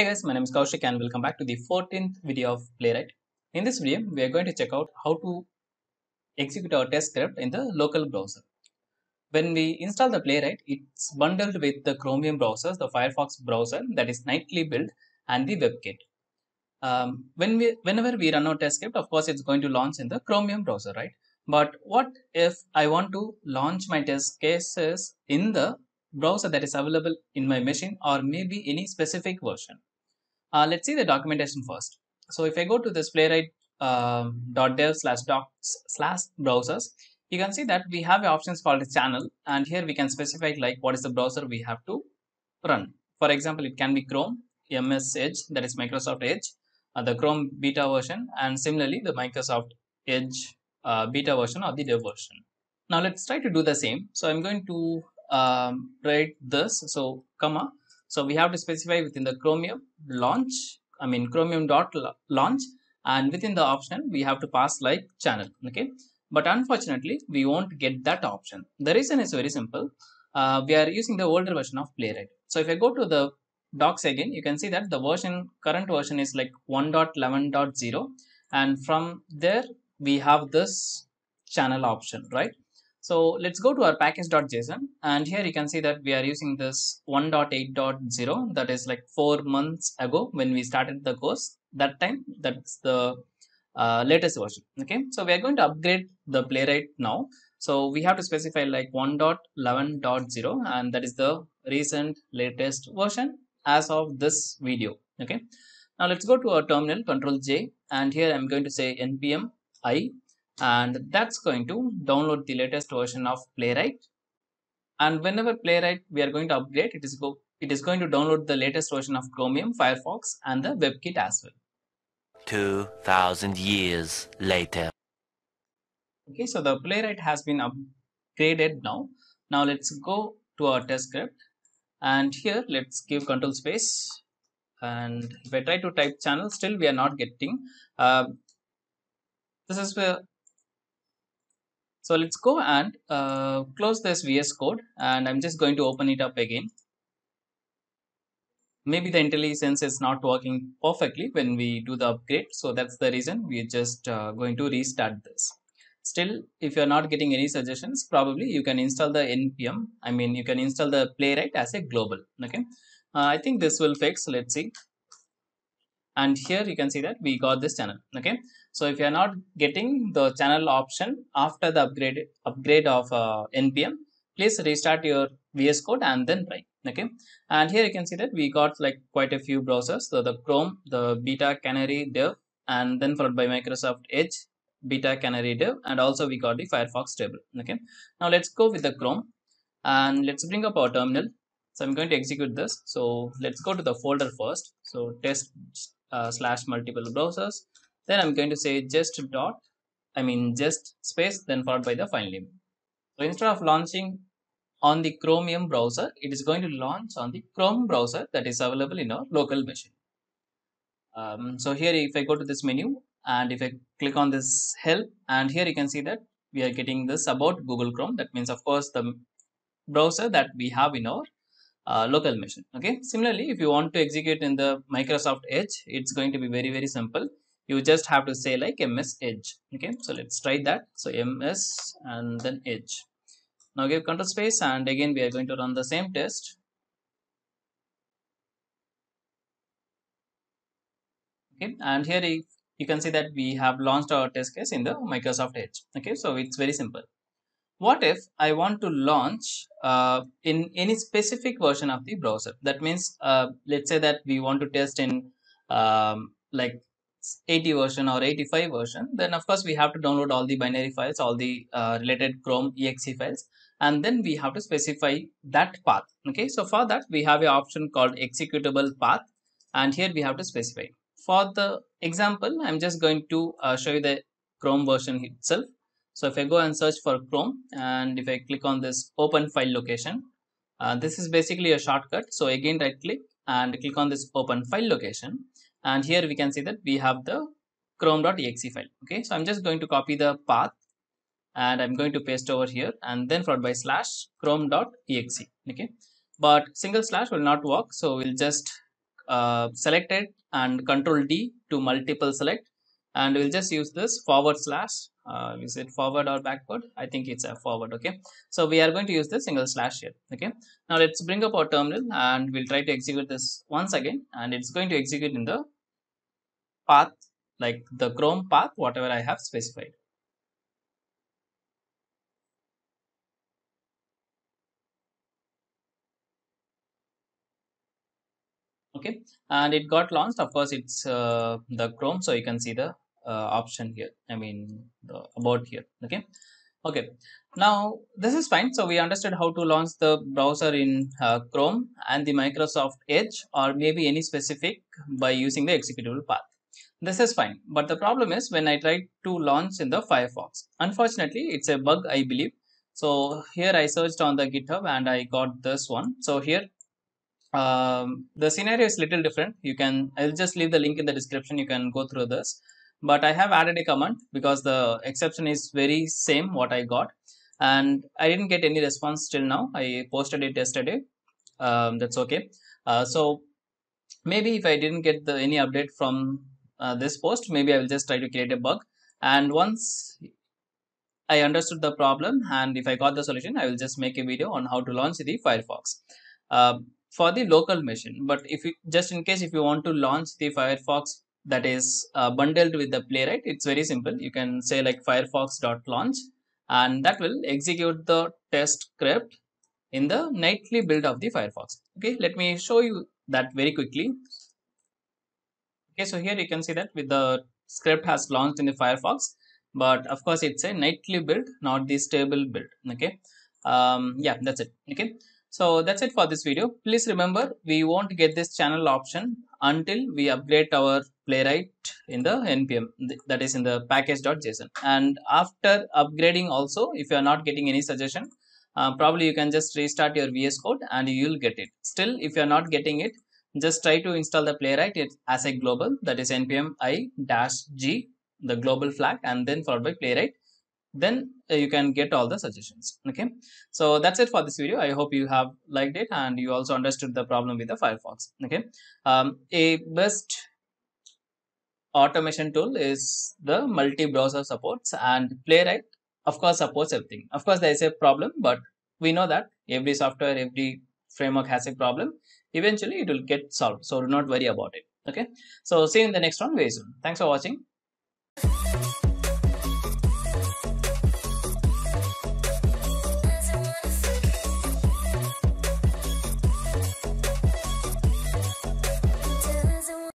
Hey guys, my name is Kaushik and welcome back to the 14th video of Playwright. In this video, we are going to check out how to execute our test script in the local browser. When we install the Playwright, it's bundled with the Chromium browser, the Firefox browser that is nightly built and the WebKit. Um, when we, whenever we run our test script, of course, it's going to launch in the Chromium browser, right? But what if I want to launch my test cases in the browser that is available in my machine or maybe any specific version. Uh, let's see the documentation first. So if I go to this playwright uh, .dev slash docs slash browsers, you can see that we have options called channel and here we can specify like what is the browser we have to run. For example, it can be Chrome, MS Edge, that is Microsoft Edge, uh, the Chrome beta version and similarly the Microsoft Edge uh, beta version or the dev version. Now let's try to do the same. So I'm going to um, write this so comma so we have to specify within the chromium launch i mean chromium dot launch and within the option we have to pass like channel okay but unfortunately we won't get that option the reason is very simple uh, we are using the older version of playwright so if i go to the docs again you can see that the version current version is like 1.11.0 and from there we have this channel option right so let's go to our package.json and here you can see that we are using this 1.8.0 that is like four months ago when we started the course. That time that's the uh, latest version. Okay, so we are going to upgrade the playwright now. So we have to specify like 1.11.0 and that is the recent latest version as of this video. Okay, now let's go to our terminal control J and here I'm going to say npm i and that's going to download the latest version of playwright and whenever playwright we are going to upgrade, it is go it is going to download the latest version of chromium firefox and the webkit as well 2000 years later okay so the playwright has been upgraded now now let's go to our test script and here let's give control space and if i try to type channel still we are not getting uh, this is where so let's go and uh, close this VS Code and I'm just going to open it up again. Maybe the IntelliSense is not working perfectly when we do the upgrade. So that's the reason we're just uh, going to restart this. Still, if you're not getting any suggestions, probably you can install the NPM. I mean, you can install the Playwright as a global. Okay. Uh, I think this will fix. Let's see and here you can see that we got this channel okay so if you are not getting the channel option after the upgrade upgrade of uh, npm please restart your vs code and then try okay and here you can see that we got like quite a few browsers so the chrome the beta canary dev and then followed by microsoft edge beta canary dev and also we got the firefox table okay now let's go with the chrome and let's bring up our terminal so i'm going to execute this so let's go to the folder first so test uh, slash multiple browsers then i'm going to say just dot i mean just space then followed by the file name so instead of launching on the chromium browser it is going to launch on the chrome browser that is available in our local machine um, so here if i go to this menu and if i click on this help and here you can see that we are getting this about google chrome that means of course the browser that we have in our uh, local machine okay similarly if you want to execute in the microsoft edge it's going to be very very simple you just have to say like ms edge okay so let's try that so ms and then edge now give control space and again we are going to run the same test okay and here you can see that we have launched our test case in the microsoft edge okay so it's very simple what if I want to launch uh, in any specific version of the browser? That means, uh, let's say that we want to test in um, like 80 version or 85 version, then of course we have to download all the binary files, all the uh, related Chrome exe files, and then we have to specify that path. Okay, so for that we have an option called executable path, and here we have to specify. For the example, I'm just going to uh, show you the Chrome version itself. So if I go and search for Chrome and if I click on this open file location, uh, this is basically a shortcut. So again, right click and click on this open file location. And here we can see that we have the chrome.exe file. Okay, so I'm just going to copy the path and I'm going to paste over here and then followed by slash chrome.exe. Okay, but single slash will not work. So we'll just uh, select it and control D to multiple select and we'll just use this forward slash uh, is it forward or backward i think it's a forward okay so we are going to use the single slash here okay now let's bring up our terminal and we'll try to execute this once again and it's going to execute in the path like the chrome path whatever i have specified okay and it got launched of course it's uh, the chrome so you can see the uh, option here i mean the about here okay okay now this is fine so we understood how to launch the browser in uh, chrome and the microsoft edge or maybe any specific by using the executable path this is fine but the problem is when i try to launch in the firefox unfortunately it's a bug i believe so here i searched on the github and i got this one so here um, the scenario is little different you can i'll just leave the link in the description you can go through this but i have added a comment because the exception is very same what i got and i didn't get any response till now i posted it yesterday um, that's okay uh, so maybe if i didn't get the, any update from uh, this post maybe i will just try to create a bug and once i understood the problem and if i got the solution i will just make a video on how to launch the firefox uh, for the local machine. But if you just in case if you want to launch the Firefox that is uh, bundled with the playwright, it's very simple. You can say like firefox.launch and that will execute the test script in the nightly build of the Firefox. Okay, let me show you that very quickly. Okay, so here you can see that with the script has launched in the Firefox, but of course it's a nightly build, not the stable build. Okay, um, yeah, that's it. Okay. So that's it for this video. Please remember we won't get this channel option until we upgrade our playwright in the npm that is in the package.json and after upgrading also if you are not getting any suggestion uh, probably you can just restart your vs code and you will get it still if you are not getting it just try to install the playwright as a global that is npm i dash g the global flag and then followed by playwright then uh, you can get all the suggestions okay so that's it for this video i hope you have liked it and you also understood the problem with the firefox okay um, a best automation tool is the multi-browser supports and playwright of course supports everything of course there is a problem but we know that every software every framework has a problem eventually it will get solved so do not worry about it okay so see you in the next one very soon thanks for watching